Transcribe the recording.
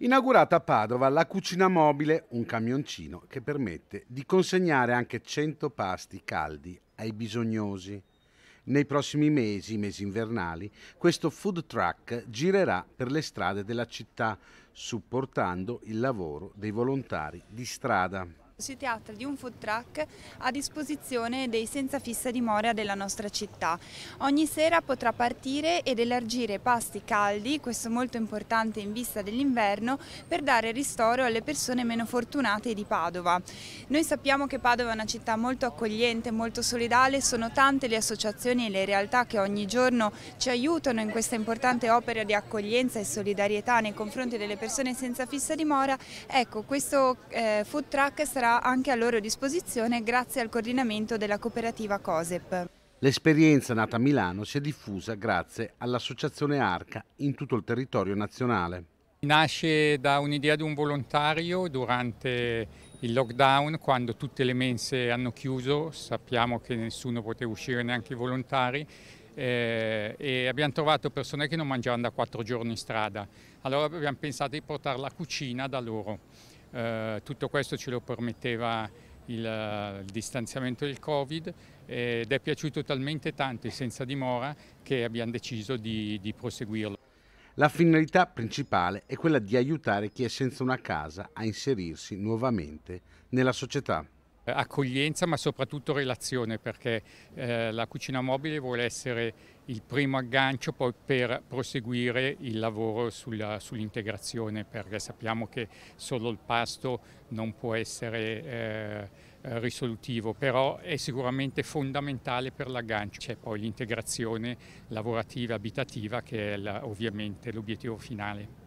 Inaugurata a Padova la cucina mobile, un camioncino che permette di consegnare anche 100 pasti caldi ai bisognosi. Nei prossimi mesi, mesi invernali, questo food truck girerà per le strade della città, supportando il lavoro dei volontari di strada. Si tratta di un food truck a disposizione dei senza fissa dimora della nostra città. Ogni sera potrà partire ed elargire pasti caldi, questo molto importante in vista dell'inverno, per dare ristoro alle persone meno fortunate di Padova. Noi sappiamo che Padova è una città molto accogliente, molto solidale, sono tante le associazioni e le realtà che ogni giorno ci aiutano in questa importante opera di accoglienza e solidarietà nei confronti delle persone senza fissa dimora. Ecco, questo eh, food truck sarà sarà anche a loro disposizione grazie al coordinamento della cooperativa COSEP. L'esperienza nata a Milano si è diffusa grazie all'associazione Arca in tutto il territorio nazionale. Nasce da un'idea di un volontario durante il lockdown, quando tutte le mense hanno chiuso, sappiamo che nessuno poteva uscire, neanche i volontari, eh, e abbiamo trovato persone che non mangiavano da quattro giorni in strada. Allora abbiamo pensato di portare la cucina da loro. Eh, tutto questo ce lo permetteva il, eh, il distanziamento del Covid ed è piaciuto talmente tanto e senza dimora che abbiamo deciso di, di proseguirlo. La finalità principale è quella di aiutare chi è senza una casa a inserirsi nuovamente nella società. Eh, accoglienza ma soprattutto relazione perché eh, la cucina mobile vuole essere il primo aggancio poi per proseguire il lavoro sull'integrazione perché sappiamo che solo il pasto non può essere eh, eh, risolutivo però è sicuramente fondamentale per l'aggancio c'è poi l'integrazione lavorativa abitativa che è la, ovviamente l'obiettivo finale